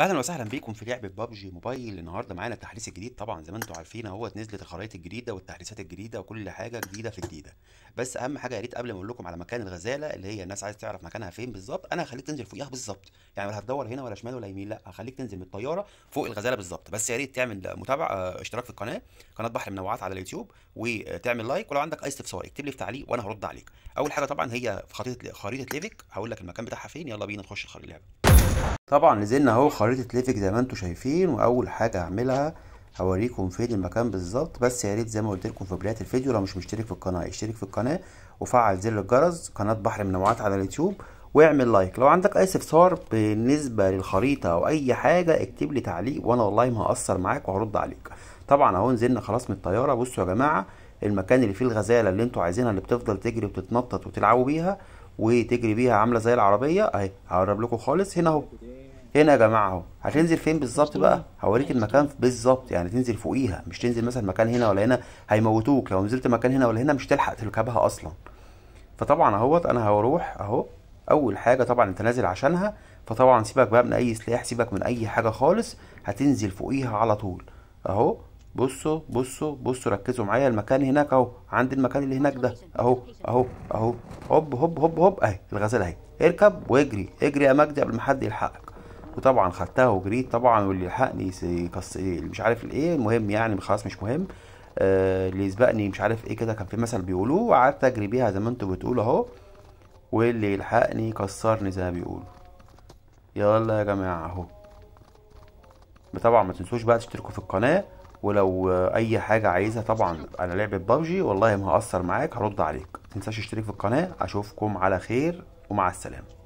اهلا وسهلا بيكم في لعبه بابجي موبايل النهارده معانا التحديث الجديد طبعا زي ما انتم عارفين اهوت نزلت الخرائط الجديده والتحديثات الجديده وكل حاجه جديده في جديده بس اهم حاجه يا ريت قبل ما اقول لكم على مكان الغزاله اللي هي الناس عايز تعرف مكانها فين بالظبط انا هخليك تنزل فوقيها بالظبط يعني لا هتدور هنا ولا شمال ولا يمين لا هخليك تنزل من الطياره فوق الغزاله بالظبط بس يا ريت تعمل متابعه آه، اشتراك في القناه قناه بحر منوعات على اليوتيوب وتعمل لايك ولو عندك اي استفسار اكتب لي في تعليق وانا هرد عليك اول حاجه طبعا هي في خريطه خريطه ليفيك هقول لك المكان بتاعها فين يلا بينا نخش اللعبه طبعا نزلنا اهو خريطة ليفك زي ما انتم شايفين واول حاجة هعملها هوريكم فين المكان بالظبط بس يا ريت زي ما قلت لكم في بداية الفيديو لو مش مشترك في القناة اشترك في القناة وفعل زر الجرس قناة بحر منوعات على اليوتيوب واعمل لايك لو عندك اي استفسار بالنسبة للخريطة او اي حاجة اكتب لي تعليق وانا والله ما هقصر معاك وهرد عليك طبعا اهو نزلنا خلاص من الطيارة بصوا يا جماعة المكان اللي فيه الغزالة اللي انتوا عايزينها اللي بتفضل تجري وتتنطط وتلعبوا بيها وتجري بيها عاملة زي العربية اهي هقرب لكم خالص هنا اهو هنا يا جماعه اهو هتنزل فين بالظبط بقى هوريك المكان بالظبط يعني تنزل فوقيها مش تنزل مثلا مكان هنا ولا هنا هيموتوك لو نزلت مكان هنا ولا هنا مش تلحق تركبها اصلا فطبعا اهوت انا هروح اهو اول حاجه طبعا انت نازل عشانها فطبعا سيبك بقى من اي سلاح سيبك من اي حاجه خالص هتنزل فوقيها على طول اهو بصوا بصوا بصوا ركزوا معايا المكان هناك اهو عند المكان اللي هناك ده اهو اهو اهو هوب هوب هوب هوب اهي الغزاله اهي اركب واجري اجري يا مجدي قبل ما حد يلحقك وطبعا خدتها وجريت طبعا واللي لحقني مش عارف الايه المهم يعني خلاص مش مهم آه اللي يسبقني مش عارف ايه كده كان في مثل بيقولوه وقعدت اجري بيها زي ما انتوا بتقولوا اهو واللي يلحقني كسرني زي ما بيقولوا يلا يا جماعه اهو طبعا ما تنسوش بقى تشتركوا في القناه ولو اي حاجه عايزها طبعا على لعبه بابجي والله ما هقصر معاك هرد عليك متنساش تشترك في القناه اشوفكم على خير ومع السلامه